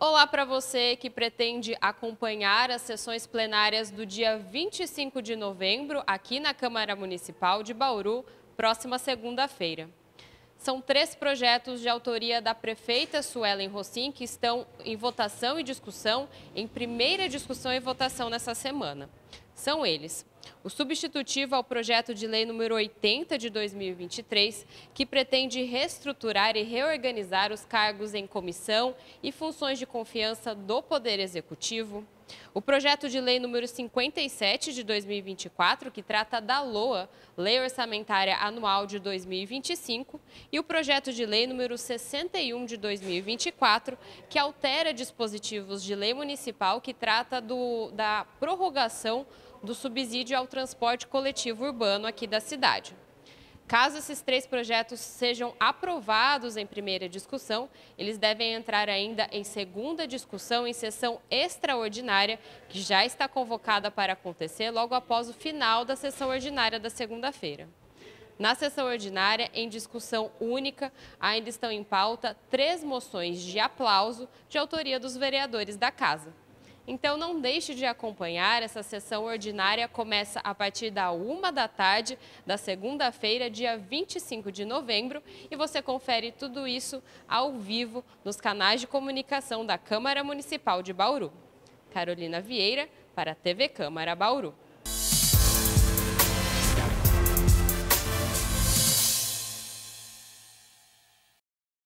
Olá para você que pretende acompanhar as sessões plenárias do dia 25 de novembro aqui na Câmara Municipal de Bauru, próxima segunda-feira. São três projetos de autoria da prefeita Suelen Rossin que estão em votação e discussão, em primeira discussão e votação nessa semana. São eles o substitutivo ao projeto de lei número 80 de 2023, que pretende reestruturar e reorganizar os cargos em comissão e funções de confiança do Poder Executivo. O projeto de lei número 57 de 2024, que trata da LOA, Lei Orçamentária Anual de 2025, e o projeto de lei número 61 de 2024, que altera dispositivos de lei municipal que trata do, da prorrogação do subsídio ao transporte coletivo urbano aqui da cidade. Caso esses três projetos sejam aprovados em primeira discussão, eles devem entrar ainda em segunda discussão em sessão extraordinária, que já está convocada para acontecer logo após o final da sessão ordinária da segunda-feira. Na sessão ordinária, em discussão única, ainda estão em pauta três moções de aplauso de autoria dos vereadores da Casa. Então não deixe de acompanhar, essa sessão ordinária começa a partir da uma da tarde da segunda-feira, dia 25 de novembro, e você confere tudo isso ao vivo nos canais de comunicação da Câmara Municipal de Bauru. Carolina Vieira, para a TV Câmara Bauru.